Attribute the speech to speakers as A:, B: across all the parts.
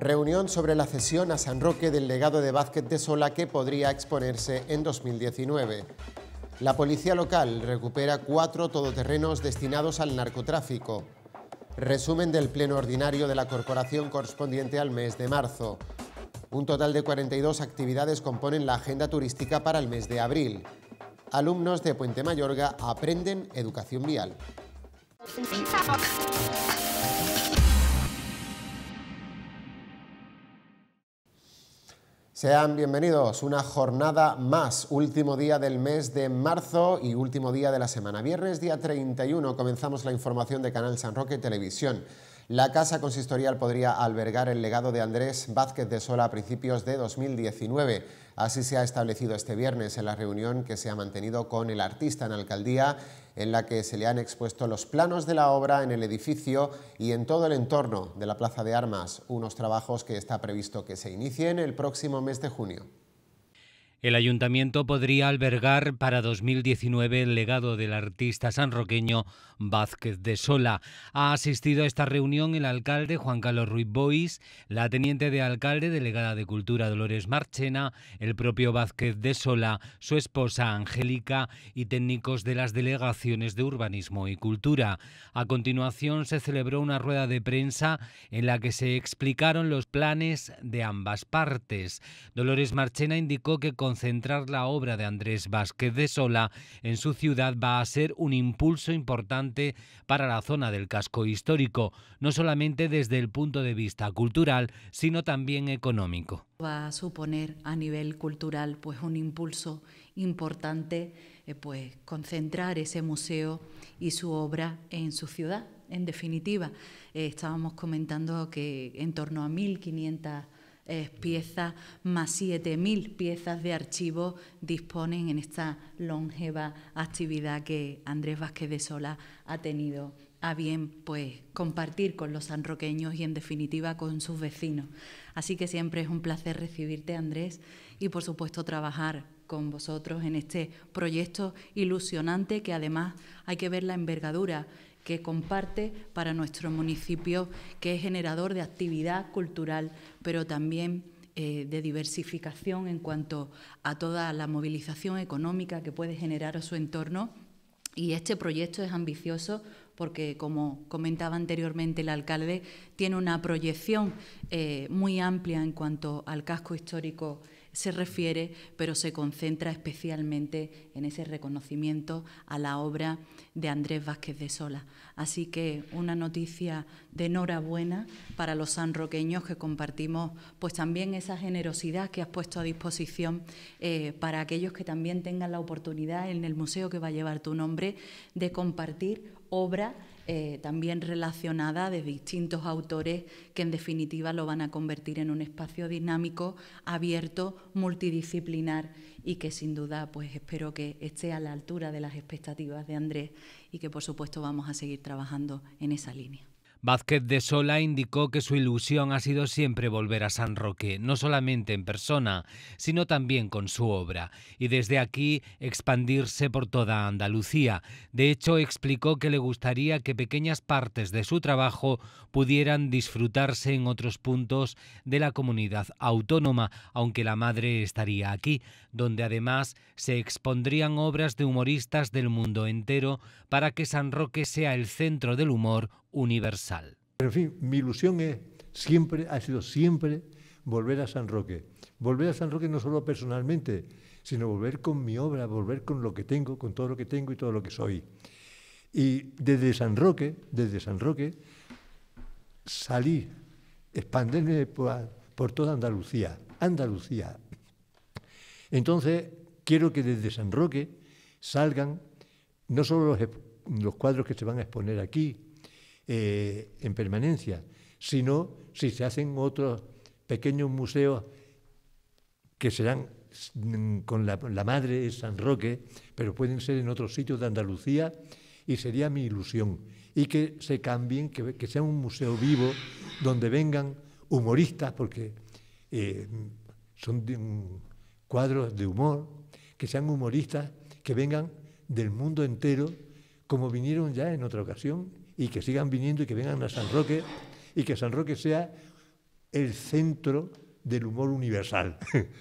A: Reunión sobre la cesión a San Roque del legado de Vázquez de Sola que podría exponerse en 2019. La policía local recupera cuatro todoterrenos destinados al narcotráfico. Resumen del pleno ordinario de la corporación correspondiente al mes de marzo. Un total de 42 actividades componen la agenda turística para el mes de abril. Alumnos de Puente Mayorga aprenden educación vial. Sean bienvenidos, una jornada más, último día del mes de marzo y último día de la semana. Viernes día 31 comenzamos la información de Canal San Roque Televisión. La Casa Consistorial podría albergar el legado de Andrés Vázquez de Sola a principios de 2019. Así se ha establecido este viernes en la reunión que se ha mantenido con el artista en alcaldía, en la que se le han expuesto los planos de la obra en el edificio y en todo el entorno de la Plaza de Armas, unos trabajos que está previsto que se inicien el próximo mes de junio.
B: El ayuntamiento podría albergar para 2019 el legado del artista sanroqueño Vázquez de Sola. Ha asistido a esta reunión el alcalde Juan Carlos Ruiz Bois, la teniente de alcalde delegada de Cultura Dolores Marchena, el propio Vázquez de Sola, su esposa Angélica y técnicos de las delegaciones de Urbanismo y Cultura. A continuación se celebró una rueda de prensa en la que se explicaron los planes de ambas partes. Dolores Marchena indicó que con concentrar la obra de Andrés Vázquez de Sola en su ciudad va a ser un impulso importante para la zona del casco histórico, no solamente desde el punto de vista cultural, sino también económico.
C: Va a suponer a nivel cultural pues un impulso importante eh, pues concentrar ese museo y su obra en su ciudad. En definitiva, eh, estábamos comentando que en torno a 1500 piezas, más 7.000 piezas de archivo disponen en esta longeva actividad que Andrés Vázquez de Sola ha tenido a bien pues compartir con los sanroqueños y en definitiva con sus vecinos. Así que siempre es un placer recibirte Andrés y por supuesto trabajar con vosotros en este proyecto ilusionante que además hay que ver la envergadura que comparte para nuestro municipio, que es generador de actividad cultural, pero también eh, de diversificación en cuanto a toda la movilización económica que puede generar a su entorno. Y este proyecto es ambicioso porque, como comentaba anteriormente el alcalde, tiene una proyección eh, muy amplia en cuanto al casco histórico se refiere, pero se concentra especialmente en ese reconocimiento a la obra de Andrés Vázquez de Sola. Así que una noticia de enhorabuena para los sanroqueños que compartimos pues también esa generosidad que has puesto a disposición eh, para aquellos que también tengan la oportunidad en el museo que va a llevar tu nombre de compartir obra eh, también relacionada de distintos autores que en definitiva lo van a convertir en un espacio dinámico, abierto, multidisciplinar y que sin duda pues espero que esté a la altura de las expectativas de Andrés y que por supuesto vamos a seguir trabajando en esa línea.
B: Vázquez de Sola indicó que su ilusión ha sido siempre volver a San Roque, no solamente en persona, sino también con su obra, y desde aquí expandirse por toda Andalucía. De hecho, explicó que le gustaría que pequeñas partes de su trabajo pudieran disfrutarse en otros puntos de la comunidad autónoma, aunque la madre estaría aquí donde además se expondrían obras de humoristas del mundo entero para que San Roque sea el
D: centro del humor universal. Pero, en fin, mi ilusión es, siempre, ha sido siempre volver a San Roque. Volver a San Roque no solo personalmente, sino volver con mi obra, volver con lo que tengo, con todo lo que tengo y todo lo que soy. Y desde San Roque, desde San Roque, salí, expanderme por toda Andalucía, Andalucía, entonces, quiero que desde San Roque salgan no solo los, cuadros que se van a exponer aquí eh, en permanencia, sino si se hacen otros pequeños museos que serán mm, con la, madre de San Roque, pero pueden ser en otros sitios de Andalucía, y sería mi ilusión. Y que se cambien, que, sea un museo vivo, donde vengan humoristas, porque eh, son cuadros de humor, que sean humoristas, que vengan del mundo entero, como vinieron ya en otra ocasión, y que sigan viniendo y que vengan a San Roque, y que San Roque sea el centro del humor universal.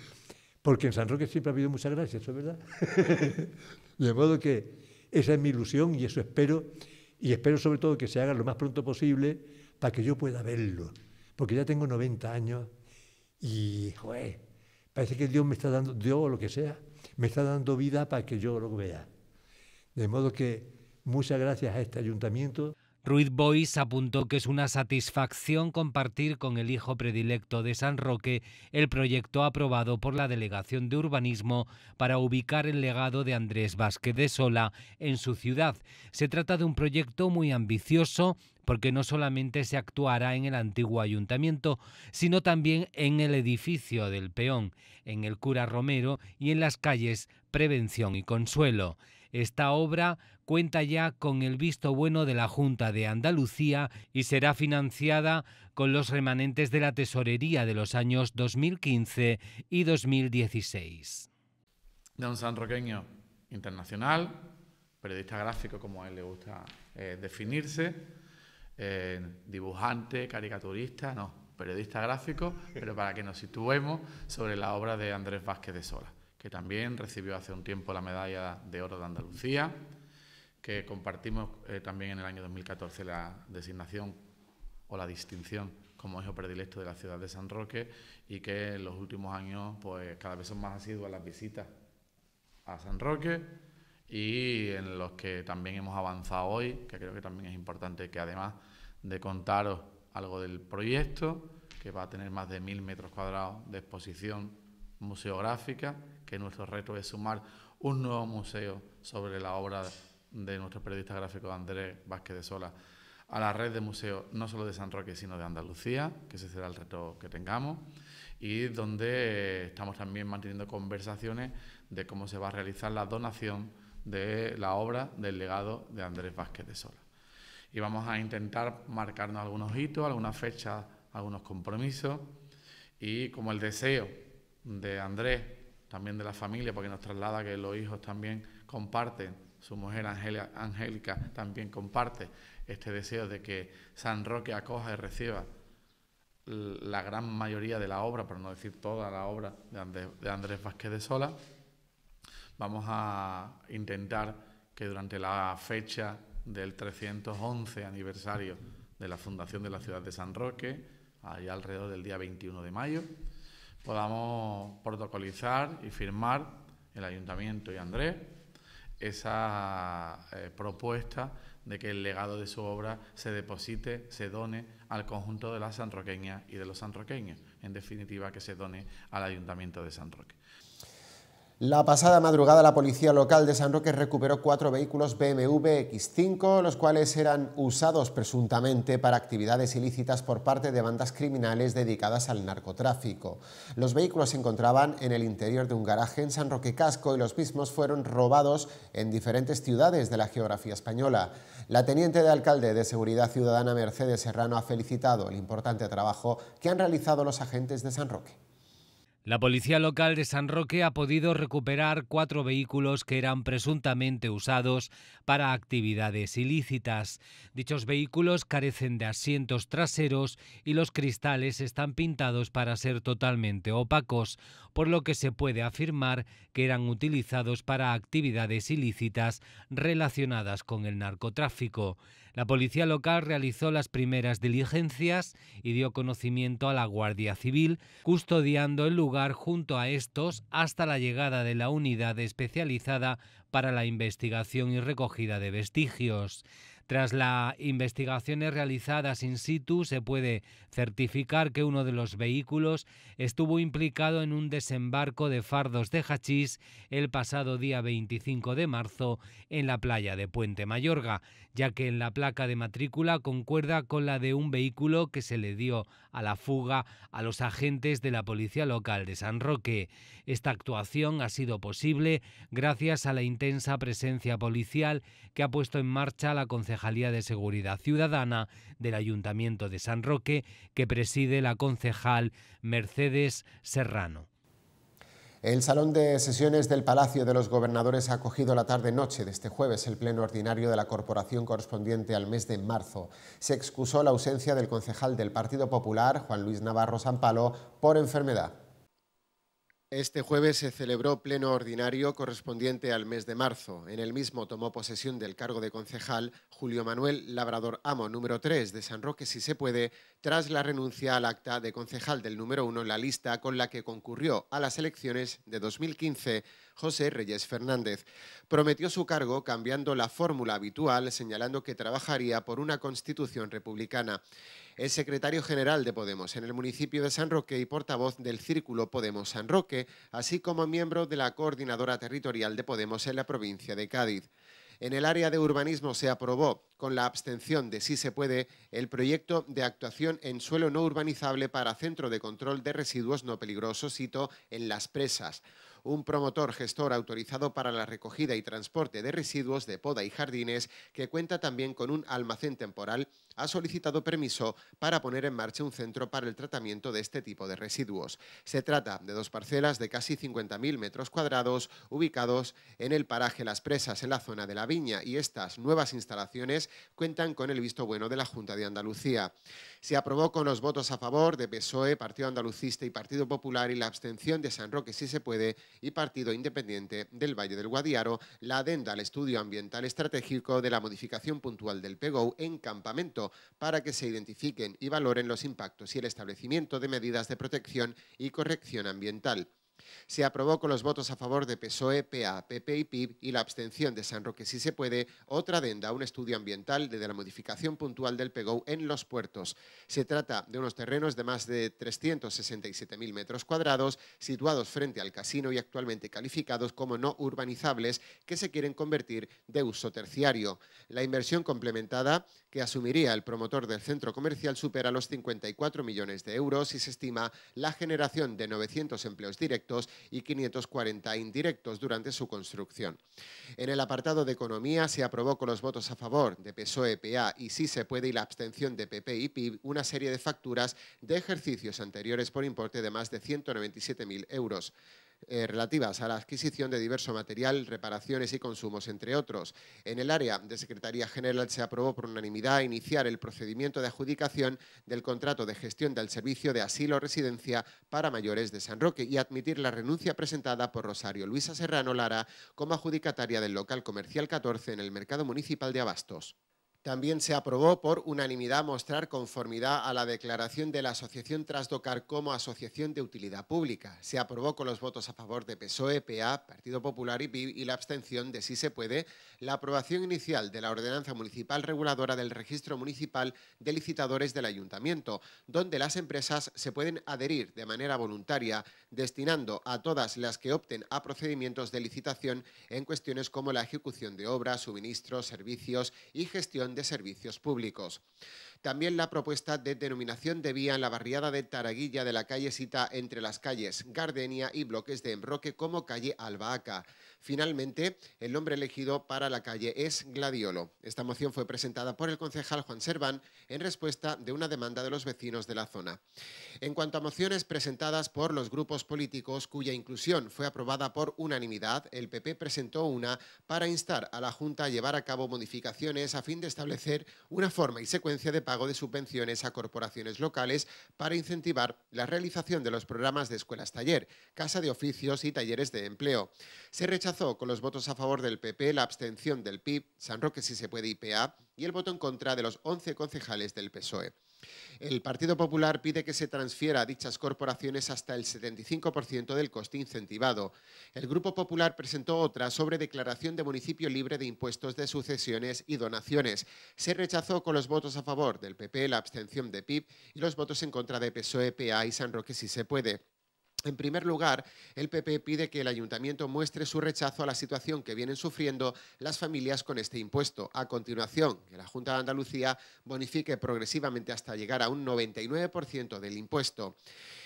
D: Porque en San Roque siempre ha habido mucha gracia eso es verdad. De modo que esa es mi ilusión y eso espero, y espero sobre todo que se haga lo más pronto posible para que yo pueda verlo, porque ya tengo 90 años y, joder, Parece que Dios me está dando, Dios o lo que sea, me está dando vida para que yo lo vea. De modo que muchas gracias a este ayuntamiento.
B: Ruiz Bois apuntó que es una satisfacción compartir con el hijo predilecto de San Roque el proyecto aprobado por la Delegación de Urbanismo para ubicar el legado de Andrés Vázquez de Sola en su ciudad. Se trata de un proyecto muy ambicioso porque no solamente se actuará en el antiguo ayuntamiento, sino también en el edificio del peón, en el cura Romero y en las calles Prevención y Consuelo. Esta obra cuenta ya con el visto bueno de la Junta de Andalucía y será financiada con los remanentes de la tesorería de los años 2015 y 2016.
E: Don Sanroqueño, internacional, periodista gráfico como a él le gusta eh, definirse, eh, dibujante, caricaturista, no, periodista gráfico, pero para que nos situemos sobre la obra de Andrés Vázquez de Sola que también recibió hace un tiempo la medalla de oro de Andalucía, que compartimos eh, también en el año 2014 la designación o la distinción como hijo predilecto de la ciudad de San Roque y que en los últimos años pues cada vez son más asiduas las visitas a San Roque y en los que también hemos avanzado hoy, que creo que también es importante que además de contaros algo del proyecto, que va a tener más de mil metros cuadrados de exposición museográfica, que nuestro reto es sumar un nuevo museo sobre la obra de nuestro periodista gráfico Andrés Vázquez de Sola a la red de museos, no solo de San Roque, sino de Andalucía, que ese será el reto que tengamos, y donde eh, estamos también manteniendo conversaciones de cómo se va a realizar la donación de la obra del legado de Andrés Vázquez de Sola. Y vamos a intentar marcarnos algunos hitos, algunas fechas, algunos compromisos, y como el deseo de Andrés, también de la familia, porque nos traslada que los hijos también comparten, su mujer Angélica, también comparte este deseo de que San Roque acoja y reciba la gran mayoría de la obra, por no decir toda la obra de Andrés, de Andrés Vázquez de Sola. Vamos a intentar que durante la fecha del 311 aniversario de la fundación de la ciudad de San Roque, allá alrededor del día 21 de mayo, podamos protocolizar y firmar el ayuntamiento y Andrés esa eh, propuesta de que el legado de su obra se deposite, se done al conjunto de las sanroqueñas y de los sanroqueños, en definitiva que se done al ayuntamiento de San Roque.
A: La pasada madrugada la policía local de San Roque recuperó cuatro vehículos BMW X5, los cuales eran usados presuntamente para actividades ilícitas por parte de bandas criminales dedicadas al narcotráfico. Los vehículos se encontraban en el interior de un garaje en San Roque Casco y los mismos fueron robados en diferentes ciudades de la geografía española. La teniente de alcalde de Seguridad Ciudadana Mercedes Serrano ha felicitado el importante trabajo que han realizado los agentes
B: de San Roque. La policía local de San Roque ha podido recuperar cuatro vehículos que eran presuntamente usados para actividades ilícitas. Dichos vehículos carecen de asientos traseros y los cristales están pintados para ser totalmente opacos, por lo que se puede afirmar que eran utilizados para actividades ilícitas relacionadas con el narcotráfico. La policía local realizó las primeras diligencias y dio conocimiento a la Guardia Civil, custodiando el lugar junto a estos hasta la llegada de la unidad especializada para la investigación y recogida de vestigios. Tras las investigaciones realizadas in situ, se puede certificar que uno de los vehículos estuvo implicado en un desembarco de fardos de hachís el pasado día 25 de marzo en la playa de Puente Mayorga, ya que en la placa de matrícula concuerda con la de un vehículo que se le dio a la fuga a los agentes de la Policía Local de San Roque. Esta actuación ha sido posible gracias a la intensa presencia policial que ha puesto en marcha la Concejalía de Seguridad Ciudadana del Ayuntamiento de San Roque, que preside la concejal Mercedes Serrano.
A: El Salón de Sesiones del Palacio de los Gobernadores ha acogido la tarde-noche de este jueves el pleno ordinario de la corporación correspondiente al mes de marzo. Se excusó la ausencia del concejal del Partido Popular, Juan Luis Navarro Sampalo, por enfermedad. Este jueves se celebró pleno ordinario correspondiente al mes de marzo. En el mismo tomó posesión del cargo de concejal Julio Manuel Labrador Amo, número 3 de San Roque, si se puede, tras la renuncia al acta de concejal del número 1 en la lista con la que concurrió a las elecciones de 2015 José Reyes Fernández. Prometió su cargo cambiando la fórmula habitual, señalando que trabajaría por una constitución republicana es secretario general de Podemos en el municipio de San Roque y portavoz del Círculo Podemos San Roque, así como miembro de la Coordinadora Territorial de Podemos en la provincia de Cádiz. En el área de urbanismo se aprobó, con la abstención de si se puede, el proyecto de actuación en suelo no urbanizable para Centro de Control de Residuos No Peligrosos, cito, en las presas. Un promotor gestor autorizado para la recogida y transporte de residuos de poda y jardines, que cuenta también con un almacén temporal ha solicitado permiso para poner en marcha un centro para el tratamiento de este tipo de residuos. Se trata de dos parcelas de casi 50.000 metros cuadrados ubicados en el paraje Las Presas, en la zona de la Viña, y estas nuevas instalaciones cuentan con el visto bueno de la Junta de Andalucía. Se aprobó con los votos a favor de PSOE, Partido Andalucista y Partido Popular y la abstención de San Roque, si se puede, y Partido Independiente del Valle del Guadiaro, la adenda al estudio ambiental estratégico de la modificación puntual del PEGO en campamento para que se identifiquen y valoren los impactos y el establecimiento de medidas de protección y corrección ambiental. Se aprobó con los votos a favor de PSOE, PA, PP y PIB y la abstención de San Roque, si se puede, otra adenda un estudio ambiental desde la modificación puntual del PEGO en los puertos. Se trata de unos terrenos de más de 367.000 metros cuadrados, situados frente al casino y actualmente calificados como no urbanizables, que se quieren convertir de uso terciario. La inversión complementada que asumiría el promotor del centro comercial supera los 54 millones de euros y se estima la generación de 900 empleos directos y 540 indirectos durante su construcción. En el apartado de Economía se aprobó con los votos a favor de PSOE, PA y Si se puede y la abstención de PP y PIB una serie de facturas de ejercicios anteriores por importe de más de 197.000 euros. Eh, relativas a la adquisición de diverso material, reparaciones y consumos, entre otros. En el área de Secretaría General se aprobó por unanimidad iniciar el procedimiento de adjudicación del contrato de gestión del servicio de asilo residencia para mayores de San Roque y admitir la renuncia presentada por Rosario Luisa Serrano Lara como adjudicataria del local comercial 14 en el mercado municipal de Abastos. También se aprobó por unanimidad mostrar conformidad a la declaración de la asociación Trasdocar como asociación de utilidad pública. Se aprobó con los votos a favor de PSOE, PA, Partido Popular y PIB y la abstención de Si se puede, la aprobación inicial de la ordenanza municipal reguladora del registro municipal de licitadores del ayuntamiento, donde las empresas se pueden adherir de manera voluntaria, destinando a todas las que opten a procedimientos de licitación en cuestiones como la ejecución de obras, suministros, servicios y gestión de Servicios Públicos. También la propuesta de denominación de vía en la barriada de Taraguilla de la calle entre las calles Gardenia y bloques de Enroque como calle Albahaca. Finalmente, el nombre elegido para la calle es Gladiolo. Esta moción fue presentada por el concejal Juan Serván en respuesta de una demanda de los vecinos de la zona. En cuanto a mociones presentadas por los grupos políticos cuya inclusión fue aprobada por unanimidad, el PP presentó una para instar a la Junta a llevar a cabo modificaciones a fin de establecer una forma y secuencia de pago de subvenciones a corporaciones locales para incentivar la realización de los programas de escuelas taller, casa de oficios y talleres de empleo. Se rechazó con los votos a favor del PP, la abstención del PIB, San Roque si se puede IPA y el voto en contra de los 11 concejales del PSOE. El Partido Popular pide que se transfiera a dichas corporaciones hasta el 75% del coste incentivado. El Grupo Popular presentó otra sobre declaración de municipio libre de impuestos de sucesiones y donaciones. Se rechazó con los votos a favor del PP, la abstención de PIB y los votos en contra de PSOE, PA y San Roque si se puede. En primer lugar, el PP pide que el ayuntamiento muestre su rechazo a la situación que vienen sufriendo las familias con este impuesto. A continuación, que la Junta de Andalucía bonifique progresivamente hasta llegar a un 99% del impuesto.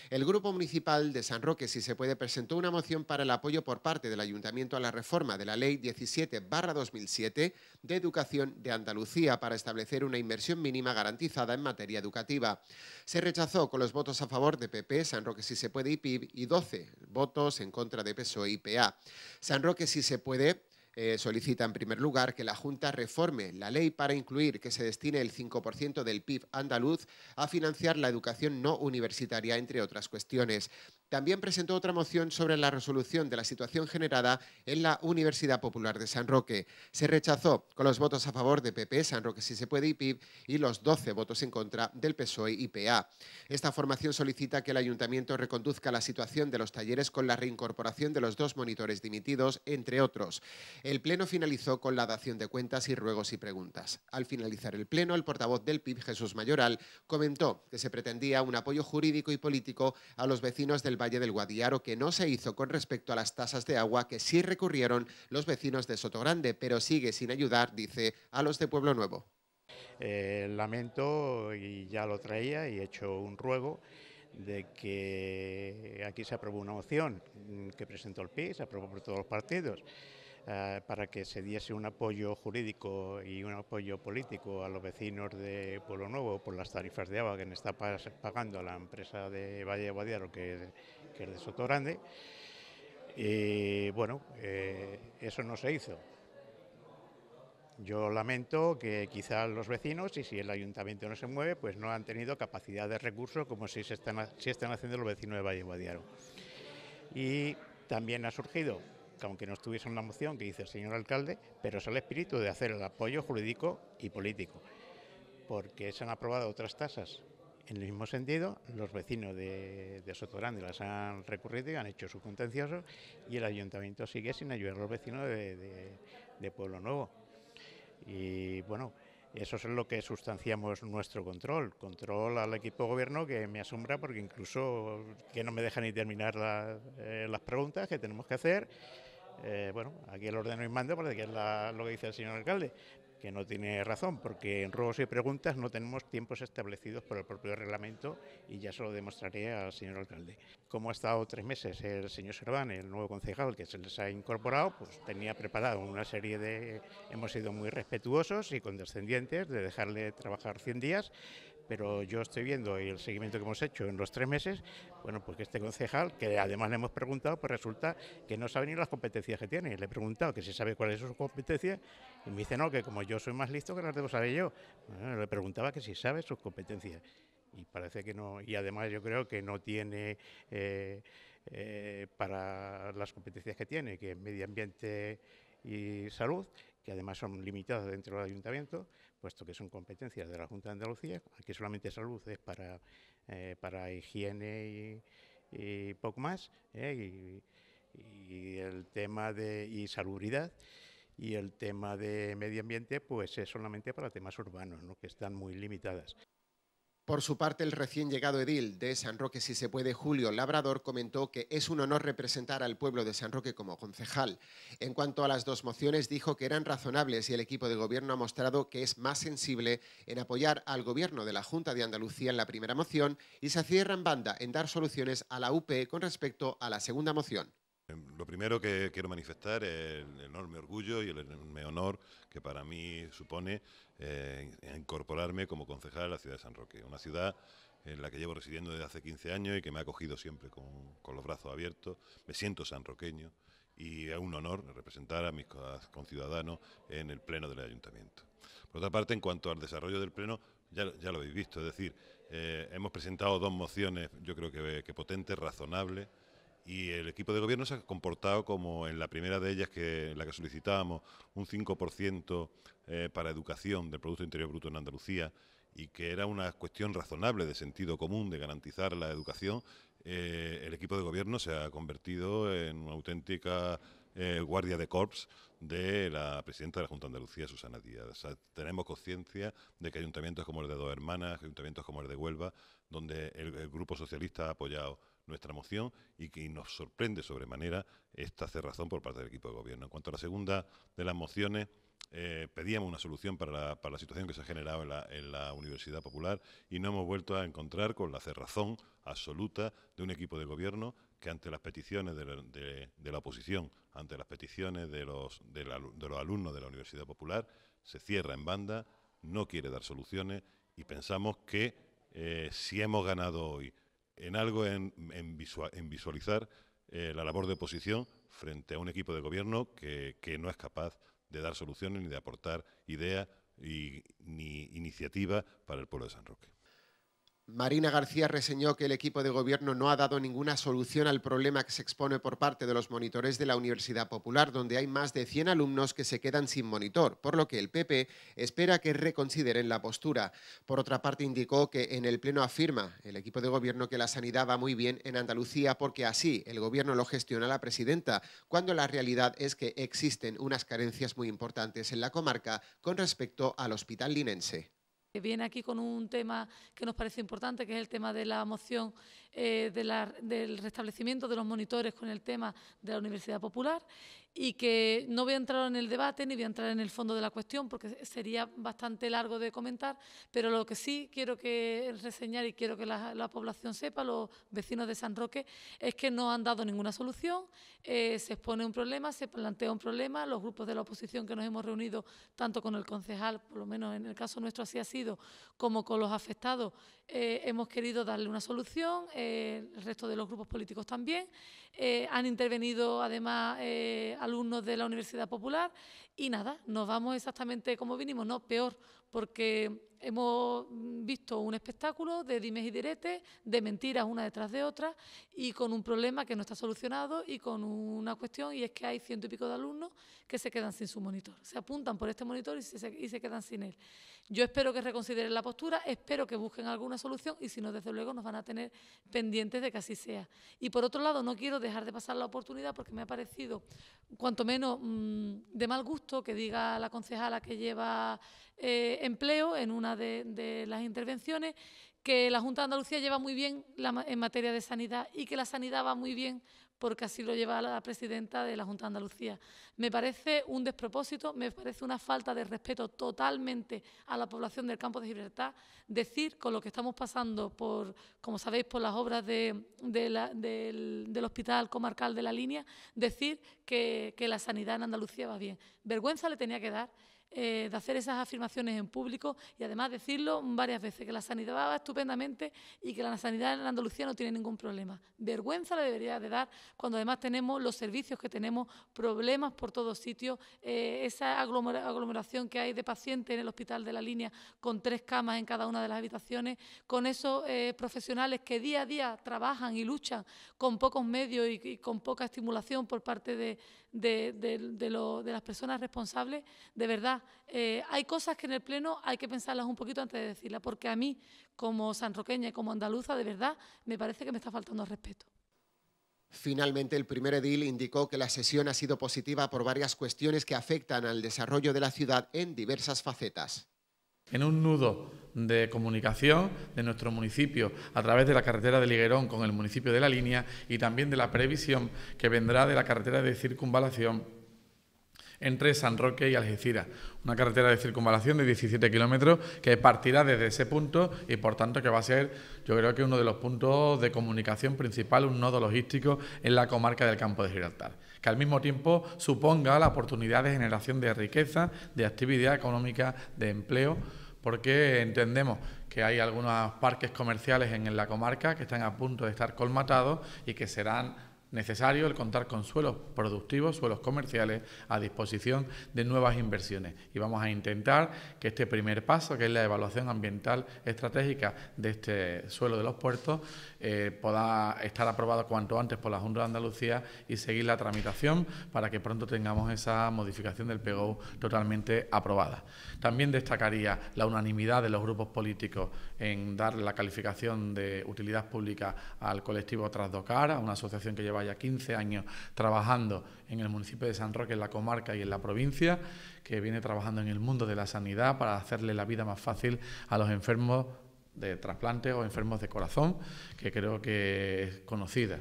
A: El Grupo Municipal de San Roque, si se puede, presentó una moción para el apoyo por parte del Ayuntamiento a la reforma de la Ley 17-2007 de Educación de Andalucía para establecer una inversión mínima garantizada en materia educativa. Se rechazó con los votos a favor de PP, San Roque, si se puede, y PIB y 12 votos en contra de PSOE y PA. San Roque, si se puede, eh, solicita en primer lugar que la Junta reforme la ley para incluir que se destine el 5% del PIB andaluz a financiar la educación no universitaria, entre otras cuestiones también presentó otra moción sobre la resolución de la situación generada en la Universidad Popular de San Roque. Se rechazó con los votos a favor de PP, San Roque si se puede y PIB y los 12 votos en contra del PSOE y PA. Esta formación solicita que el ayuntamiento reconduzca la situación de los talleres con la reincorporación de los dos monitores dimitidos, entre otros. El pleno finalizó con la dación de cuentas y ruegos y preguntas. Al finalizar el pleno, el portavoz del PIB, Jesús Mayoral, comentó que se pretendía un apoyo jurídico y político a los vecinos del Valle del Guadiaro que no se hizo con respecto a las tasas de agua que sí recurrieron los vecinos de Sotogrande, pero sigue sin ayudar, dice, a los de Pueblo Nuevo. Eh,
F: lamento, y ya lo traía y he hecho un ruego, de que aquí se aprobó una moción que presentó el PIB, se aprobó por todos los partidos eh, para que se diese un apoyo jurídico y un apoyo político a los vecinos de Pueblo Nuevo por las tarifas de agua que está pagando a la empresa de Valle de Guadiaro, que, es de Soto Grande. Y bueno, eh, eso no se hizo. Yo lamento que quizás los vecinos, y si el ayuntamiento no se mueve, pues no han tenido capacidad de recursos como si, se están, si están haciendo los vecinos de Valle Guadiaro. Y también ha surgido aunque no estuviese en la moción que dice el señor alcalde, pero es el espíritu de hacer el apoyo jurídico y político, porque se han aprobado otras tasas. En el mismo sentido, los vecinos de, de las han recurrido y han hecho su contencioso y el ayuntamiento sigue sin ayudar a los vecinos de, Pueblo Nuevo. Y bueno, eso es lo que sustanciamos nuestro control. Control al equipo de gobierno que me asombra porque incluso que no me dejan ni terminar eh, las preguntas que tenemos que hacer eh, bueno, aquí el ordeno y mando, porque es lo que dice el señor alcalde, que no tiene razón, porque en ruegos y preguntas no tenemos tiempos establecidos por el propio reglamento y ya se lo demostraré al señor alcalde. Como ha estado tres meses el señor Serván, el nuevo concejal que se les ha incorporado, pues tenía preparado una serie de... Hemos sido muy respetuosos y condescendientes de dejarle trabajar 100 días, pero yo estoy viendo el seguimiento que hemos hecho en los tres meses, bueno, pues que este concejal, que además le hemos preguntado, pues resulta que no sabe ni las competencias que tiene. Le he preguntado que si sabe cuáles son sus competencias y me dice, no, que como yo soy más listo que las debo saber yo. le preguntaba que si sabe sus competencias y parece que no, y además yo creo que no tiene eh, eh, para las competencias que tiene, que es medio ambiente y salud, que además son limitadas dentro del ayuntamiento, puesto que son competencias de la Junta de Andalucía, aquí solamente salud es eh, para, higiene y, poco más, eh, y, el tema de y salubridad. Y el tema de medio ambiente, pues es solamente para temas urbanos, que están
A: muy limitadas. Por su parte, el recién llegado edil de San Roque, si se puede, Julio Labrador, comentó que es un honor representar al pueblo de San Roque como concejal. En cuanto a las dos mociones, dijo que eran razonables y el equipo de gobierno ha mostrado que es más sensible en apoyar al gobierno de la Junta de Andalucía en la primera moción y se cierra en banda en dar soluciones a la UP con respecto a la segunda moción.
G: Em, lo primero que quiero manifestar es el enorme orgullo y el enorme honor que para mí supone eh, incorporarme como concejal a la ciudad de San Roque, una ciudad en la que llevo residiendo desde hace 15 años y que me ha acogido siempre con, los brazos abiertos. Me siento sanroqueño y es un honor representar a mis conciudadanos en el Pleno del Ayuntamiento. Por otra parte, en cuanto al desarrollo del Pleno, ya, lo habéis visto, es decir, eh, hemos presentado dos mociones, yo creo que potentes, razonables, y el equipo de gobierno se ha comportado como en la primera de ellas, que en la que solicitábamos un 5% eh, para educación del Producto Interior Bruto en Andalucía y que era una cuestión razonable de sentido común de garantizar la educación, eh, el equipo de gobierno se ha convertido en una auténtica eh, guardia de corps de la presidenta de la Junta de Andalucía, Susana Díaz. tenemos conciencia de que ayuntamientos como el de Dos Hermanas, ayuntamientos como el de Huelva, donde el Grupo Socialista ha apoyado nuestra moción y que nos sorprende sobremanera esta cerrazón por parte del equipo de gobierno. En cuanto a la segunda de las mociones, eh, pedíamos una solución para la, situación que se ha generado en la, Universidad Popular y no hemos vuelto a encontrar con la cerrazón absoluta de un equipo de gobierno que ante las peticiones de la, oposición, ante las peticiones de los, alumnos de la Universidad Popular, se cierra en banda, no quiere dar soluciones y pensamos que eh, si hemos ganado hoy en algo en, visualizar eh, la labor de oposición frente a un equipo de gobierno que, no es capaz de dar soluciones ni de aportar idea ni iniciativa para el pueblo de San Roque.
A: Marina García reseñó que el equipo de gobierno no ha dado ninguna solución al problema que se expone por parte de los monitores de la Universidad Popular, donde hay más de 100 alumnos que se quedan sin monitor, por lo que el PP espera que reconsideren la postura. Por otra parte, indicó que en el Pleno afirma el equipo de gobierno que la sanidad va muy bien en Andalucía porque así el gobierno lo gestiona la presidenta, cuando la realidad es que existen unas carencias muy importantes en la comarca con respecto al hospital linense
H: viene aquí con un tema que nos parece importante, que es el tema de la moción eh, de del restablecimiento de los monitores con el tema de la Universidad Popular y que no voy a entrar en el debate ni voy a entrar en el fondo de la cuestión porque sería bastante largo de comentar, pero lo que sí quiero que reseñar y quiero que la, población sepa, los vecinos de San Roque, es que no han dado ninguna solución, eh, se expone un problema, se plantea un problema, los grupos de la oposición que nos hemos reunido, tanto con el concejal, por lo menos en el caso nuestro así ha sido, como con los afectados, eh, hemos querido darle una solución, eh, el resto de los grupos políticos también, han intervenido además alumnos de la Universidad Popular y nada, nos vamos exactamente como vinimos, no, peor, porque hemos visto un espectáculo de dimes y diretes, de mentiras una detrás de otra y con un problema que no está solucionado y con una cuestión y es que hay ciento y pico de alumnos que se quedan sin su monitor, se apuntan por este monitor y se, quedan sin él. Yo espero que reconsideren la postura, espero que busquen alguna solución y si no, desde luego nos van a tener pendientes de que así sea. Y por otro lado, no quiero dejar de pasar la oportunidad porque me ha parecido cuanto menos mm, de mal gusto que diga la concejala que lleva eh, empleo en una de, las intervenciones, que la Junta de Andalucía lleva muy bien en materia de sanidad y que la sanidad va muy bien porque así lo lleva la presidenta de la Junta de Andalucía. Me parece un despropósito, me parece una falta de respeto totalmente a la población del campo de Gibraltar decir con lo que estamos pasando por, como sabéis, por las obras del, hospital comarcal de la línea, decir que la sanidad en Andalucía va bien. Vergüenza le tenía que dar eh, de hacer esas afirmaciones en público y además decirlo varias veces, que la sanidad va estupendamente y que la sanidad en Andalucía no tiene ningún problema. Vergüenza la debería de dar cuando además tenemos los servicios que tenemos, problemas por todos sitios, eh, esa aglomeración que hay de pacientes en el hospital de la línea con tres camas en cada una de las habitaciones, con esos eh, profesionales que día a día trabajan y luchan con pocos medios y con poca estimulación por parte de, de, las personas responsables, de verdad, eh, hay cosas que en el Pleno hay que pensarlas un poquito antes de decirlas, porque a mí, como sanroqueña y como andaluza, de verdad, me parece que me está faltando respeto.
A: Finalmente, el primer edil indicó que la sesión ha sido positiva por varias cuestiones que afectan al desarrollo de la ciudad en diversas facetas
E: en un nudo de comunicación de nuestro municipio a través de la carretera de Liguerón con el municipio de La Línea y también de la previsión que vendrá de la carretera de circunvalación entre San Roque y Algeciras. Una carretera de circunvalación de 17 kilómetros que partirá desde ese punto y por tanto que va a ser yo creo que uno de los puntos de comunicación principal, un nodo logístico en la comarca del campo de Gibraltar, que al mismo tiempo suponga la oportunidad de generación de riqueza, de actividad económica, de empleo, porque entendemos que hay algunos parques comerciales en la comarca que están a punto de estar colmatados y que serán necesario el contar con suelos productivos, suelos comerciales a disposición de nuevas inversiones. Y vamos a intentar que este primer paso, que es la evaluación ambiental estratégica de este suelo de los puertos, eh, pueda estar aprobado cuanto antes por la Junta de Andalucía y seguir la tramitación para que pronto tengamos esa modificación del PGO totalmente aprobada. También destacaría la unanimidad de los grupos políticos en dar la calificación de utilidad pública al colectivo Trasdocar, a una asociación que lleva vaya ya 15 años trabajando en el municipio de San Roque, en la comarca y en la provincia, que viene trabajando en el mundo de la sanidad para hacerle la vida más fácil a los enfermos de trasplantes o enfermos de corazón, que creo que es conocida.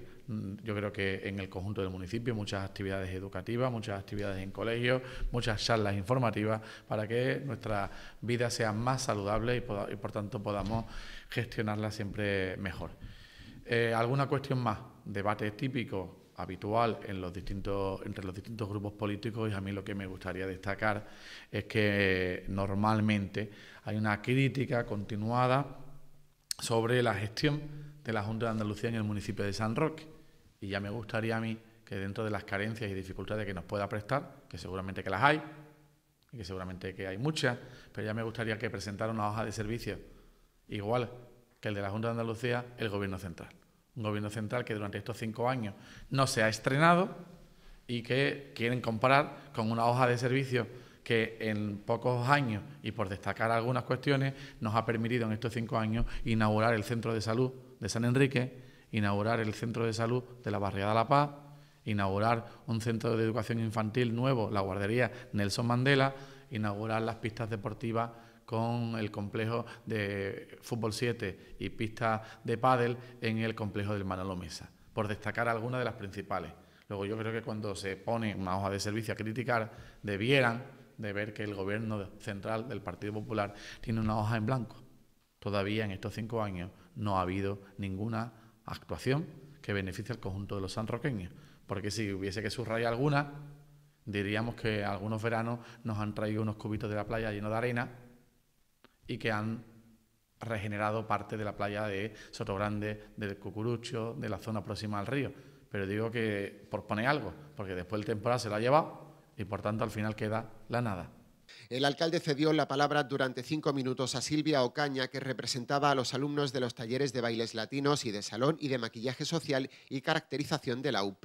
E: Yo creo que en el conjunto del municipio muchas actividades educativas, muchas actividades en colegios, muchas charlas informativas para que nuestra vida sea más saludable y, por, tanto podamos gestionarla siempre mejor. Eh, ¿Alguna cuestión más? debate típico habitual en los distintos, entre los distintos grupos políticos y a mí lo que me gustaría destacar es que normalmente hay una crítica continuada sobre la gestión de la Junta de Andalucía en el municipio de San Roque. Y ya me gustaría a mí que dentro de las carencias y dificultades que nos pueda prestar, que seguramente que las hay, y que seguramente que hay muchas, pero ya me gustaría que presentara una hoja de servicio igual que el de la Junta de Andalucía, el Gobierno Central un gobierno central que durante estos cinco años no se ha estrenado y que quieren comparar con una hoja de servicio que en pocos años, y por destacar algunas cuestiones, nos ha permitido en estos cinco años inaugurar el centro de salud de San Enrique, inaugurar el centro de salud de la Barriada La Paz, inaugurar un centro de educación infantil nuevo, la guardería Nelson Mandela, inaugurar las pistas deportivas con el complejo de fútbol 7 y pista de pádel en el complejo del Manolo Mesa, por destacar algunas de las principales. Luego yo creo que cuando se pone una hoja de servicio a criticar, debieran de ver que el gobierno central del Partido Popular tiene una hoja en blanco. Todavía en estos cinco años no ha habido ninguna actuación que beneficie al conjunto de los sanroqueños, porque si hubiese que subrayar alguna, diríamos que algunos veranos nos han traído unos cubitos de la playa llenos de arena y que han regenerado parte de la playa de Sotogrande, del Cucurucho, de la zona próxima al río. Pero digo que por poner algo, porque después el temporal se lo ha llevado y por tanto al final queda la nada.
A: El alcalde cedió la palabra durante cinco minutos a Silvia Ocaña, que representaba a los alumnos de los talleres de bailes latinos y de salón y de maquillaje social y caracterización de la UP.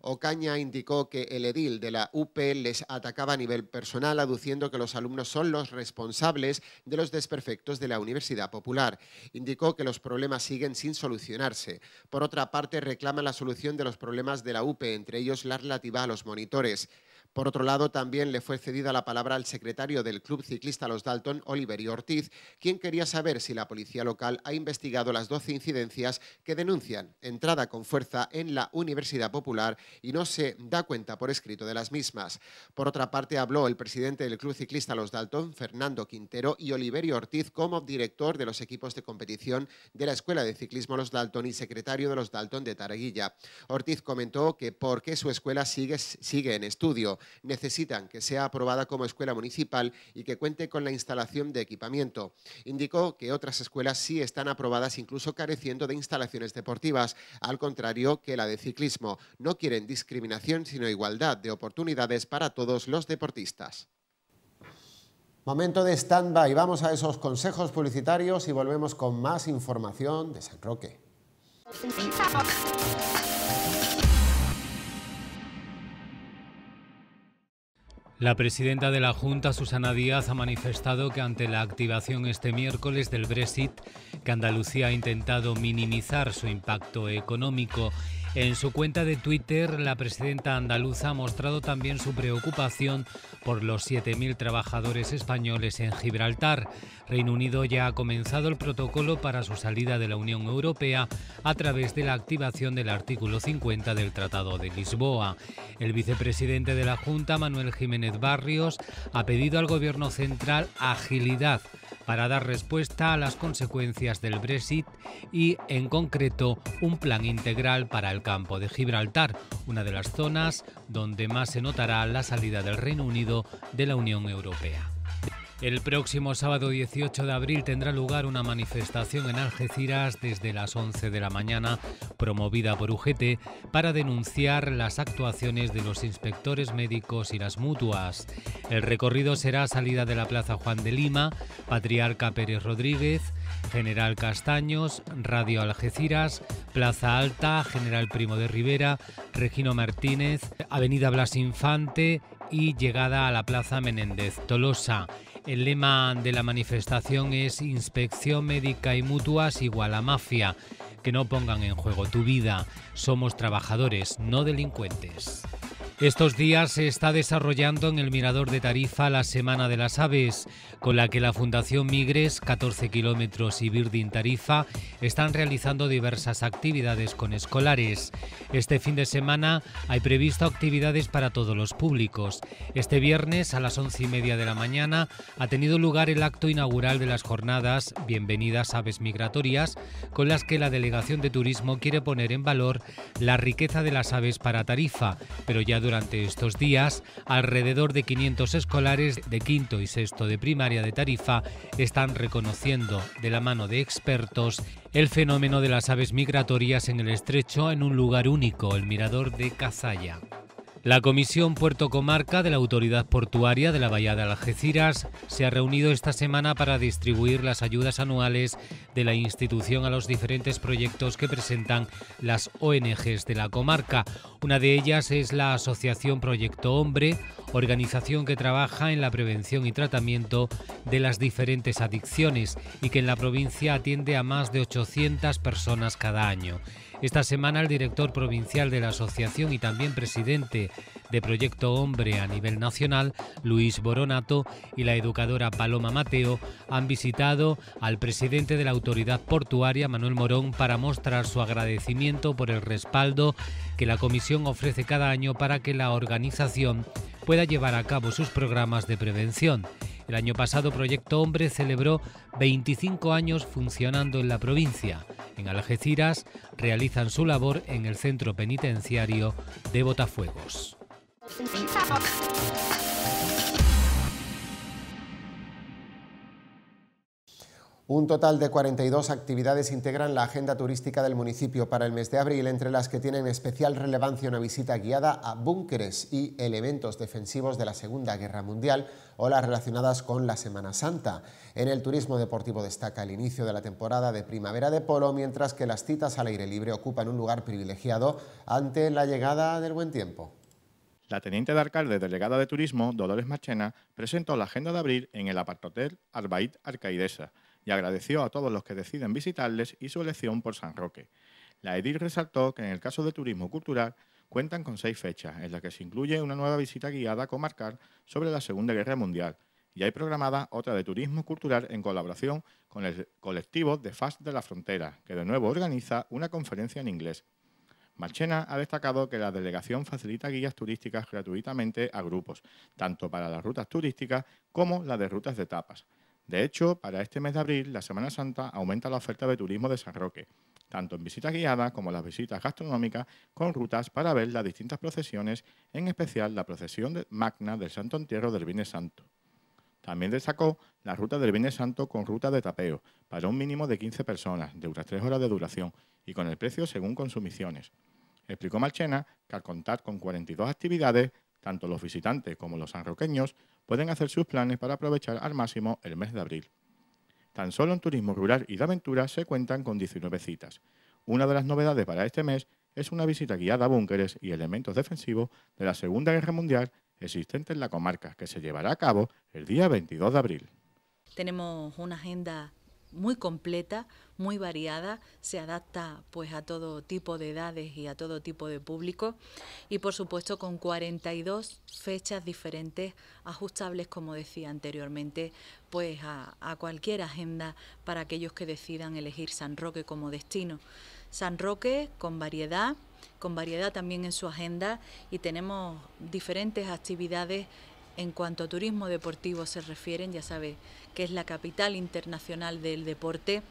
A: Ocaña indicó que el edil de la UP les atacaba a nivel personal, aduciendo que los alumnos son los responsables de los desperfectos de la Universidad Popular. Indicó que los problemas siguen sin solucionarse. Por otra parte, reclama la solución de los problemas de la UP, entre ellos la relativa a los monitores. Por otro lado, también le fue cedida la palabra al secretario del Club Ciclista Los Dalton, Oliverio Ortiz, quien quería saber si la policía local ha investigado las 12 incidencias que denuncian entrada con fuerza en la Universidad Popular y no se da cuenta por escrito de las mismas. Por otra parte, habló el presidente del Club Ciclista Los Dalton, Fernando Quintero, y Oliverio Ortiz como director de los equipos de competición de la Escuela de Ciclismo Los Dalton y secretario de los Dalton de Taraguilla. Ortiz comentó que porque su escuela sigue, sigue en estudio necesitan que sea aprobada como escuela municipal y que cuente con la instalación de equipamiento. Indicó que otras escuelas sí están aprobadas incluso careciendo de instalaciones deportivas, al contrario que la de ciclismo. No quieren discriminación sino igualdad de oportunidades para todos los deportistas. Momento de stand-by, vamos a esos consejos publicitarios y volvemos con más información de San Roque.
B: La presidenta de la Junta, Susana Díaz, ha manifestado que ante la activación este miércoles del Brexit, que Andalucía ha intentado minimizar su impacto económico en su cuenta de Twitter, la presidenta andaluza ha mostrado también su preocupación por los 7.000 trabajadores españoles en Gibraltar. Reino Unido ya ha comenzado el protocolo para su salida de la Unión Europea a través de la activación del artículo 50 del Tratado de Lisboa. El vicepresidente de la Junta, Manuel Jiménez Barrios, ha pedido al Gobierno central agilidad para dar respuesta a las consecuencias del Brexit y, en concreto, un plan integral para el campo de Gibraltar, una de las zonas donde más se notará la salida del Reino Unido de la Unión Europea. El próximo sábado 18 de abril tendrá lugar una manifestación en Algeciras desde las 11 de la mañana, promovida por UGT, para denunciar las actuaciones de los inspectores médicos y las mutuas. El recorrido será salida de la Plaza Juan de Lima, Patriarca Pérez Rodríguez, General Castaños, Radio Algeciras, Plaza Alta, General Primo de Rivera, Regino Martínez, Avenida Blas Infante y llegada a la Plaza Menéndez Tolosa. El lema de la manifestación es Inspección Médica y Mutuas igual a mafia. Que no pongan en juego tu vida. Somos trabajadores, no delincuentes. Estos días se está desarrollando en el Mirador de Tarifa la Semana de las Aves, con la que la Fundación Migres, 14 kilómetros y Birding Tarifa están realizando diversas actividades con escolares. Este fin de semana hay previsto actividades para todos los públicos. Este viernes a las once y media de la mañana ha tenido lugar el acto inaugural de las jornadas Bienvenidas Aves Migratorias, con las que la Delegación de Turismo quiere poner en valor la riqueza de las aves para Tarifa, pero ya durante estos días, alrededor de 500 escolares de quinto y sexto de primaria de Tarifa están reconociendo, de la mano de expertos, el fenómeno de las aves migratorias en el estrecho en un lugar único, el mirador de Cazalla. La Comisión Puerto Comarca de la Autoridad Portuaria de la Bahía de Algeciras se ha reunido esta semana para distribuir las ayudas anuales de la institución a los diferentes proyectos que presentan las ONGs de la comarca. Una de ellas es la Asociación Proyecto Hombre, organización que trabaja en la prevención y tratamiento de las diferentes adicciones y que en la provincia atiende a más de 800 personas cada año. Esta semana el director provincial de la asociación y también presidente de Proyecto Hombre a nivel nacional, Luis Boronato, y la educadora Paloma Mateo han visitado al presidente de la autoridad portuaria, Manuel Morón, para mostrar su agradecimiento por el respaldo que la comisión ofrece cada año para que la organización pueda llevar a cabo sus programas de prevención. El año pasado Proyecto Hombre celebró 25 años funcionando en la provincia. En Algeciras realizan su labor en el centro penitenciario de Botafuegos. Un
A: total de 42 actividades integran la agenda turística del municipio para el mes de abril, entre las que tienen especial relevancia una visita guiada a búnkeres y elementos defensivos de la Segunda Guerra Mundial o las relacionadas con la Semana Santa. En el turismo deportivo destaca el inicio de la temporada de primavera de polo, mientras que las citas al aire libre ocupan un lugar privilegiado ante la llegada del buen tiempo. La teniente de alcalde delegada de turismo,
I: Dolores Marchena, presentó la agenda de abril en el apartotel Arbaid Arcaidesa, y agradeció a todos los que deciden visitarles y su elección por San Roque. La edil resaltó que en el caso de turismo cultural cuentan con seis fechas, en las que se incluye una nueva visita guiada a comarcal sobre la Segunda Guerra Mundial y hay programada otra de turismo cultural en colaboración con el colectivo de FAST de la Frontera, que de nuevo organiza una conferencia en inglés. Marchena ha destacado que la delegación facilita guías turísticas gratuitamente a grupos, tanto para las rutas turísticas como las de rutas de tapas. De hecho, para este mes de abril, la Semana Santa aumenta la oferta de turismo de San Roque, tanto en visitas guiadas como las visitas gastronómicas con rutas para ver las distintas procesiones, en especial la procesión magna del Santo Entierro del Vine Santo. También destacó la ruta del Vine Santo con ruta de tapeo, para un mínimo de 15 personas, de unas 3 horas de duración y con el precio según consumiciones. Explicó Malchena que al contar con 42 actividades, tanto los visitantes como los sanroqueños pueden hacer sus planes para aprovechar al máximo el mes de abril. Tan solo en turismo rural y de aventura se cuentan con 19 citas. Una de las novedades para este mes es una visita guiada a búnkeres y elementos defensivos de la Segunda Guerra Mundial existente en la comarca, que se llevará a cabo el día 22 de abril.
C: Tenemos una agenda muy completa, muy variada, se adapta pues a todo tipo de edades y a todo tipo de público y por supuesto con 42 fechas diferentes ajustables como decía anteriormente pues a, a cualquier agenda para aquellos que decidan elegir San Roque como destino. San Roque con variedad, con variedad también en su agenda y tenemos diferentes actividades en cuanto a turismo deportivo se refieren, ya sabes que es la capital internacional del deporte,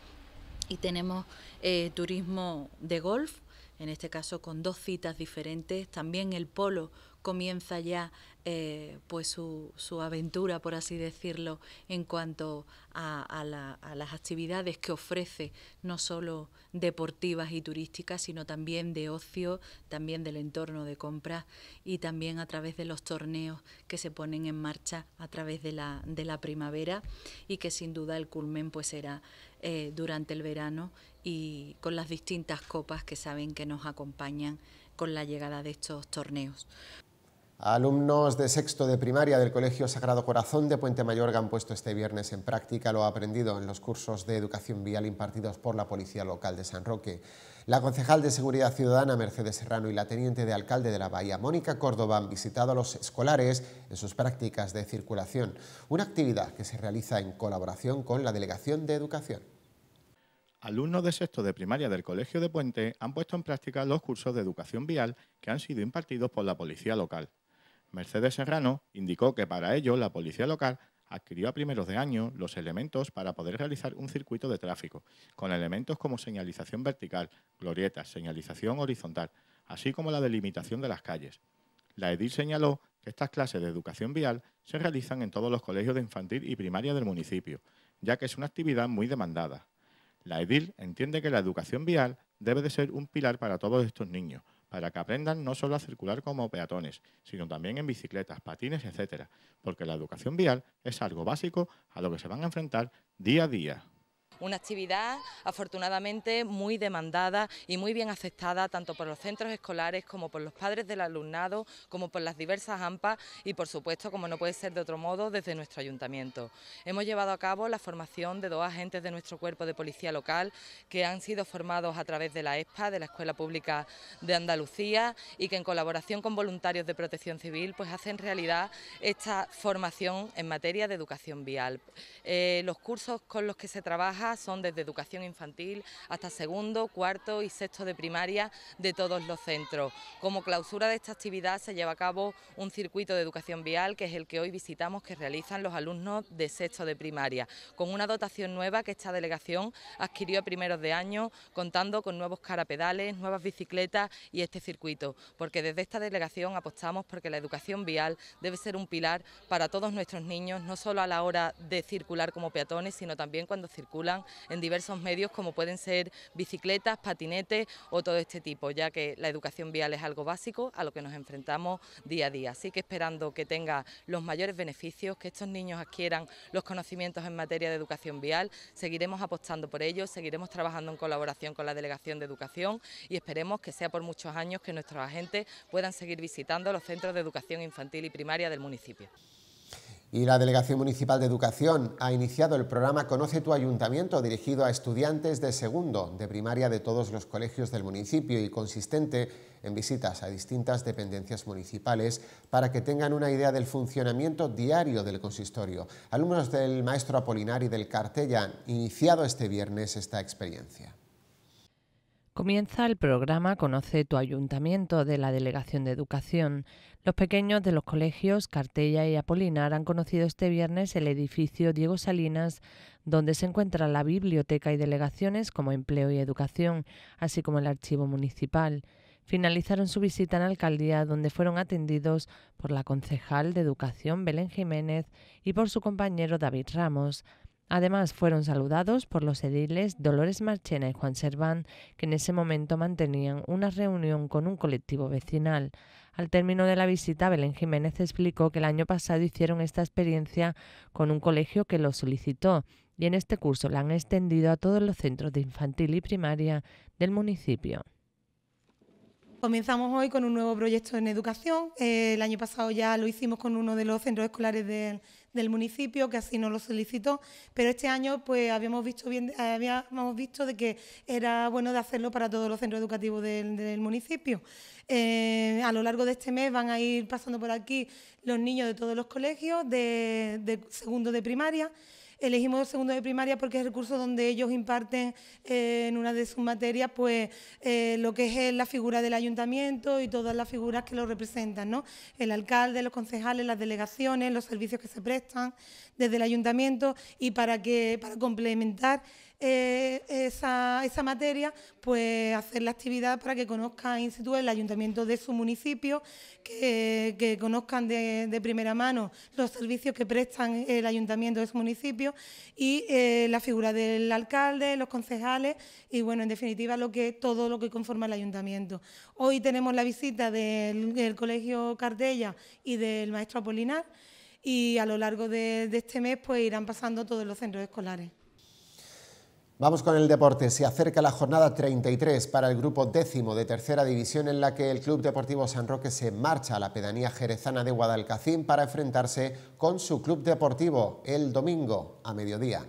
C: y tenemos eh, turismo de golf, en este caso con dos citas diferentes, también el polo comienza ya eh, pues su, aventura, por así decirlo, en cuanto a, las actividades que ofrece, no solo deportivas y turísticas, sino también de ocio, también del entorno de compra y también a través de los torneos que se ponen en marcha a través de la, primavera y que sin duda el culmen pues será eh, durante el verano y con las distintas copas que saben que nos acompañan con la llegada de estos torneos
A: alumnos de sexto de primaria del Colegio Sagrado Corazón de Puente Mayorga han puesto este viernes en práctica lo aprendido en los cursos de educación vial impartidos por la Policía Local de San Roque. La concejal de Seguridad Ciudadana Mercedes Serrano y la teniente de alcalde de la Bahía Mónica Córdoba han visitado a los escolares en sus prácticas de circulación, una actividad que se realiza en colaboración con la Delegación de Educación. Alumnos de sexto de primaria del Colegio de Puente han puesto en práctica los cursos de
I: educación vial que han sido impartidos por la policía local. Mercedes Serrano indicó que para ello la policía local adquirió a primeros de año los elementos para poder realizar un circuito de tráfico, con elementos como señalización vertical, glorietas, señalización horizontal, así como la delimitación de las calles. La edil señaló que estas clases de educación vial se realizan en todos los colegios de infantil y primaria del municipio, ya que es una actividad muy demandada. La edil entiende que la educación vial debe de ser un pilar para todos estos niños, para que aprendan no solo a circular como peatones, sino también en bicicletas, patines, etc. Porque la educación vial es algo básico a lo que se van a enfrentar día a día.
J: Una actividad afortunadamente muy demandada y muy bien aceptada tanto por los centros escolares como por los padres del alumnado, como por las diversas AMPA y por supuesto, como no puede ser de otro modo, desde nuestro ayuntamiento. Hemos llevado a cabo la formación de dos agentes de nuestro cuerpo de policía local que han sido formados a través de la ESPA, de la Escuela Pública de Andalucía y que en colaboración con voluntarios de protección civil pues hacen realidad esta formación en materia de educación vial. Eh, los cursos con los que se trabaja son desde educación infantil hasta segundo, cuarto y sexto de primaria de todos los centros. Como clausura de esta actividad se lleva a cabo un circuito de educación vial, que es el que hoy visitamos, que realizan los alumnos de sexto de primaria, con una dotación nueva que esta delegación adquirió a primeros de año, contando con nuevos carapedales, nuevas bicicletas y este circuito, porque desde esta delegación apostamos porque la educación vial debe ser un pilar para todos nuestros niños, no solo a la hora de circular como peatones, sino también cuando circulan en diversos medios como pueden ser bicicletas, patinetes o todo este tipo, ya que la educación vial es algo básico a lo que nos enfrentamos día a día. Así que esperando que tenga los mayores beneficios, que estos niños adquieran los conocimientos en materia de educación vial, seguiremos apostando por ello, seguiremos trabajando en colaboración con la Delegación de Educación y esperemos que sea por muchos años que nuestros agentes puedan seguir visitando los centros de educación infantil y primaria del municipio.
A: Y la Delegación Municipal de Educación ha iniciado el programa Conoce tu Ayuntamiento, dirigido a estudiantes de segundo de primaria de todos los colegios del municipio y consistente en visitas a distintas dependencias municipales para que tengan una idea del funcionamiento diario del consistorio. Alumnos del maestro Apolinari del Cartella han iniciado este viernes esta experiencia.
K: Comienza el programa Conoce tu Ayuntamiento de la Delegación de Educación. Los pequeños de los colegios Cartella y Apolinar han conocido este viernes el edificio Diego Salinas, donde se encuentra la biblioteca y delegaciones como empleo y educación, así como el archivo municipal. Finalizaron su visita en alcaldía, donde fueron atendidos por la concejal de educación Belén Jiménez y por su compañero David Ramos. Además, fueron saludados por los ediles Dolores Marchena y Juan Serván, que en ese momento mantenían una reunión con un colectivo vecinal. Al término de la visita, Belén Jiménez explicó que el año pasado hicieron esta experiencia con un colegio que lo solicitó y en este curso la han extendido a todos los centros de infantil y primaria del municipio.
L: Comenzamos hoy con un nuevo proyecto en educación. Eh, el año pasado ya lo hicimos con uno de los centros escolares del del municipio, que así no lo solicitó, pero este año pues habíamos visto bien, habíamos visto de que era bueno de hacerlo para todos los centros educativos del, municipio. Eh, a lo largo de este mes van a ir pasando por aquí los niños de todos los colegios, de, de segundo de primaria, Elegimos segundo de primaria porque es el curso donde ellos imparten eh, en una de sus materias pues eh, lo que es eh, la figura del ayuntamiento y todas las figuras que lo representan, ¿no? El alcalde, los concejales, las delegaciones, los servicios que se prestan desde el ayuntamiento y para que para complementar eh, esa, materia, pues hacer la actividad para que conozcan in situ el ayuntamiento de su municipio, que, conozcan de, primera mano los servicios que prestan el ayuntamiento de su municipio y eh, la figura del alcalde, los concejales y, bueno, en definitiva, lo que todo lo que conforma el ayuntamiento. Hoy tenemos la visita del, Colegio Cartella y del maestro Apolinar y a lo largo de, de este mes pues irán pasando todos los centros escolares.
A: Vamos con el deporte. Se acerca la jornada 33 para el grupo décimo de tercera división en la que el Club Deportivo San Roque se marcha a la pedanía jerezana de Guadalcacín para enfrentarse con su club deportivo el domingo a mediodía.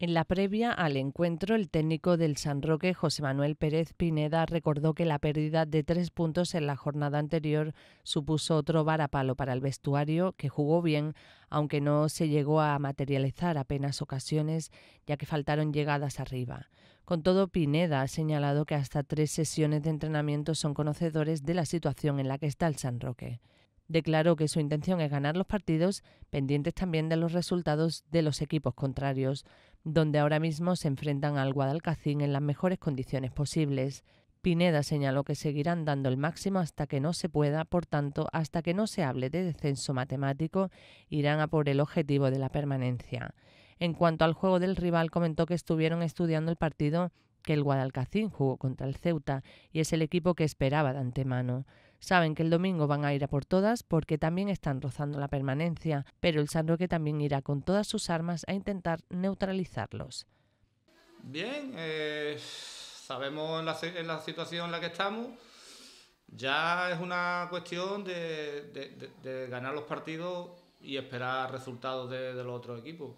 K: En la previa al encuentro, el técnico del San Roque, José Manuel Pérez Pineda, recordó que la pérdida de tres puntos en la jornada anterior supuso otro varapalo para el vestuario, que jugó bien, aunque no se llegó a materializar apenas ocasiones, ya que faltaron llegadas arriba. Con todo, Pineda ha señalado que hasta tres sesiones de entrenamiento son conocedores de la situación en la que está el San Roque. Declaró que su intención es ganar los partidos, pendientes también de los resultados de los equipos contrarios, donde ahora mismo se enfrentan al Guadalcacín en las mejores condiciones posibles. Pineda señaló que seguirán dando el máximo hasta que no se pueda, por tanto, hasta que no se hable de descenso matemático, irán a por el objetivo de la permanencia. En cuanto al juego del rival, comentó que estuvieron estudiando el partido que el Guadalcacín jugó contra el Ceuta y es el equipo que esperaba de antemano. Saben que el domingo van a ir a por todas porque también están rozando la permanencia, pero el San Roque también irá con todas sus armas a intentar neutralizarlos.
M: Bien, eh sabemos en la, situación en la que estamos, ya es una cuestión de, ganar los partidos y esperar resultados de, los otros equipos.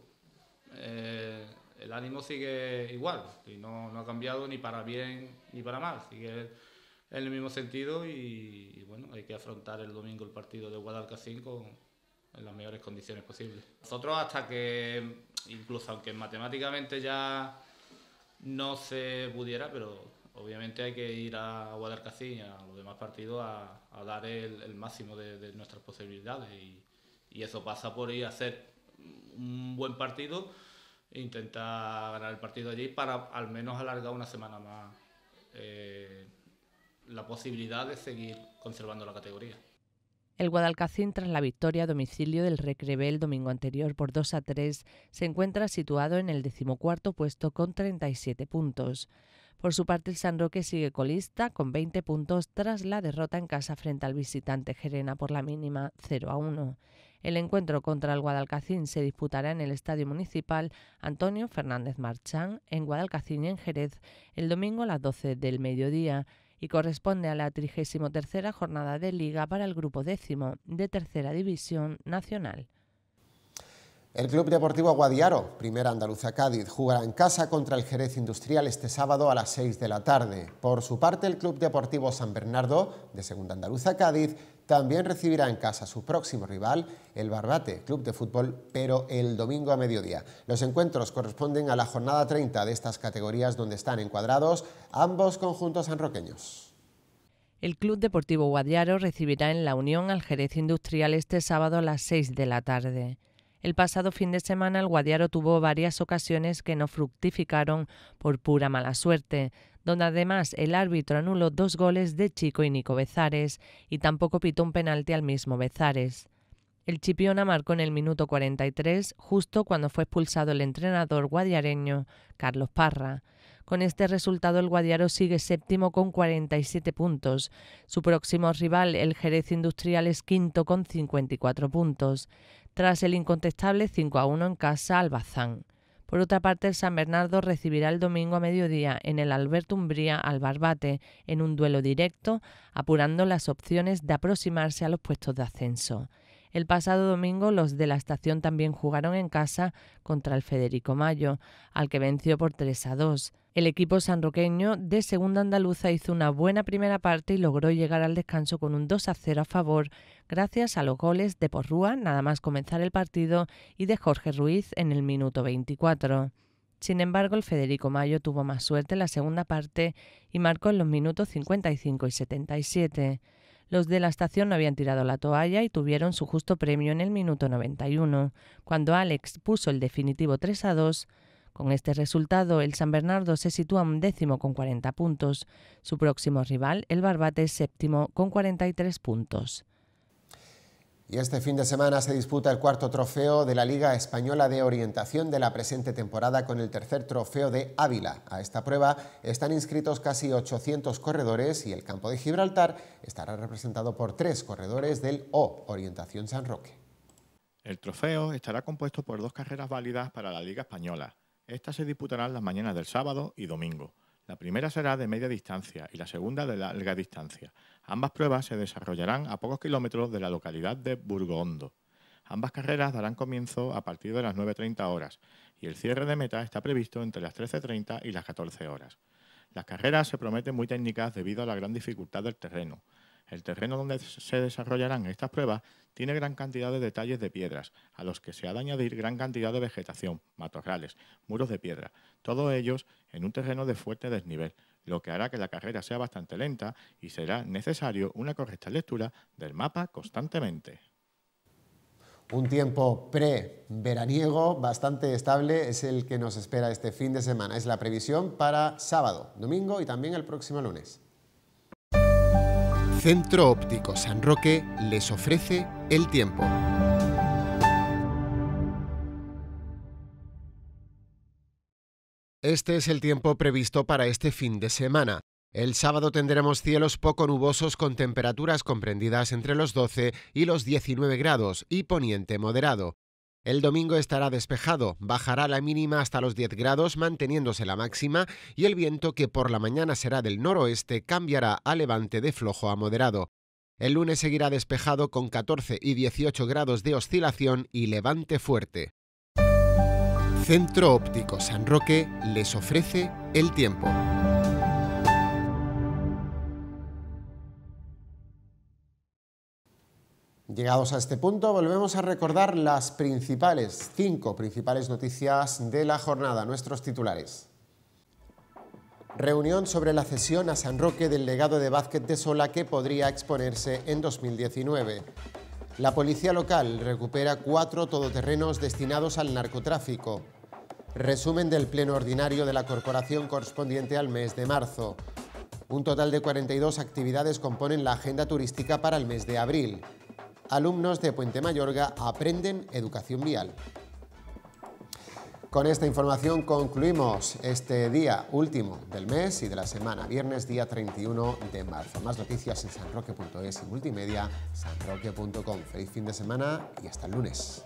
M: Eh, el ánimo sigue igual y no, ha cambiado ni para bien ni para mal, sigue en el mismo sentido y, bueno, hay que afrontar el domingo el partido de Guadalcacín 5 en las mejores condiciones posibles. Nosotros hasta que, incluso aunque matemáticamente ya no se pudiera, pero obviamente hay que ir a Guadalcacín y a los demás partidos a, dar el, máximo de, nuestras posibilidades y, eso pasa por ir a hacer un buen partido e intentar ganar el partido allí para al menos alargar una semana más eh, la posibilidad de seguir conservando la categoría.
K: El Guadalcacín, tras la victoria a domicilio del Recrebel el domingo anterior por 2 a 3, se encuentra situado en el decimocuarto puesto con 37 puntos. Por su parte, el San Roque sigue colista con 20 puntos tras la derrota en casa frente al visitante Gerena por la mínima 0 a 1. El encuentro contra el Guadalcacín se disputará en el Estadio Municipal Antonio Fernández Marchán en Guadalcacín en Jerez el domingo a las 12 del mediodía y corresponde a la 33 jornada de liga para el grupo décimo de Tercera División Nacional.
A: El Club Deportivo Guadiaro, primera andaluza Cádiz, jugará en casa contra el Jerez Industrial este sábado a las 6 de la tarde. Por su parte, el Club Deportivo San Bernardo, de segunda andaluza Cádiz, también recibirá en casa su próximo rival, el Barbate Club de Fútbol, pero el domingo a mediodía. Los encuentros corresponden a la jornada 30 de estas categorías donde están encuadrados ambos conjuntos sanroqueños. El Club
K: Deportivo Guadiaro recibirá en la Unión al Jerez Industrial este sábado a las 6 de la tarde. El pasado fin de semana el Guadiaro tuvo varias ocasiones que no fructificaron por pura mala suerte donde además el árbitro anuló dos goles de Chico y Nico Bezares y tampoco pitó un penalti al mismo Bezares. El Chipiona marcó en el minuto 43, justo cuando fue expulsado el entrenador guadiareño Carlos Parra. Con este resultado el Guadiaro sigue séptimo con 47 puntos. Su próximo rival, el Jerez Industrial, es quinto con 54 puntos, tras el incontestable 5 a 1 en casa al por otra parte, el San Bernardo recibirá el domingo a mediodía en el Alberto Umbría al Barbate en un duelo directo, apurando las opciones de aproximarse a los puestos de ascenso. El pasado domingo los de la estación también jugaron en casa contra el Federico Mayo, al que venció por 3 a 2. El equipo sanroqueño de Segunda Andaluza hizo una buena primera parte y logró llegar al descanso con un 2 a 0 a favor, gracias a los goles de Porrúa nada más comenzar el partido y de Jorge Ruiz en el minuto 24. Sin embargo, el Federico Mayo tuvo más suerte en la segunda parte y marcó en los minutos 55 y 77. Los de la estación no habían tirado la toalla y tuvieron su justo premio en el minuto 91, cuando Alex puso el definitivo 3 a 2. Con este resultado, el San Bernardo se sitúa un décimo con 40 puntos. Su próximo rival, el Barbate, séptimo con 43 puntos.
A: Y este fin de semana se disputa el cuarto trofeo de la Liga Española de Orientación de la presente temporada con el tercer trofeo de Ávila. A esta prueba están inscritos casi 800 corredores y el campo de Gibraltar estará representado por tres corredores del O, Orientación San Roque. El
I: trofeo estará compuesto por dos carreras válidas para la Liga Española. Estas se disputarán las mañanas del sábado y domingo. La primera será de media distancia y la segunda de larga distancia. Ambas pruebas se desarrollarán a pocos kilómetros de la localidad de Burgondo. Ambas carreras darán comienzo a partir de las 9.30 horas y el cierre de meta está previsto entre las 13.30 y las 14 horas. Las carreras se prometen muy técnicas debido a la gran dificultad del terreno, el terreno donde se desarrollarán estas pruebas tiene gran cantidad de detalles de piedras, a los que se ha de añadir gran cantidad de vegetación, matorrales, muros de piedra, todos ellos en un terreno de fuerte desnivel, lo que hará que la carrera sea bastante lenta y será necesario una correcta lectura del mapa constantemente.
A: Un tiempo pre-veraniego bastante estable es el que nos espera este fin de semana. Es la previsión para sábado, domingo y también el próximo lunes. Centro Óptico San Roque les ofrece el tiempo. Este es el tiempo previsto para este fin de semana. El sábado tendremos cielos poco nubosos con temperaturas comprendidas entre los 12 y los 19 grados y poniente moderado. El domingo estará despejado, bajará la mínima hasta los 10 grados manteniéndose la máxima y el viento que por la mañana será del noroeste cambiará a levante de flojo a moderado. El lunes seguirá despejado con 14 y 18 grados de oscilación y levante fuerte. Centro Óptico San Roque les ofrece el tiempo. Llegados a este punto, volvemos a recordar las principales, cinco principales noticias de la jornada, nuestros titulares. Reunión sobre la cesión a San Roque del legado de Vázquez de Sola que podría exponerse en 2019. La policía local recupera cuatro todoterrenos destinados al narcotráfico. Resumen del pleno ordinario de la corporación correspondiente al mes de marzo. Un total de 42 actividades componen la agenda turística para el mes de abril alumnos de Puente Mayorga aprenden educación vial. Con esta información concluimos este día último del mes y de la semana, viernes día 31 de marzo. Más noticias en sanroque.es y multimedia sanroque.com. Feliz fin de semana y hasta el lunes.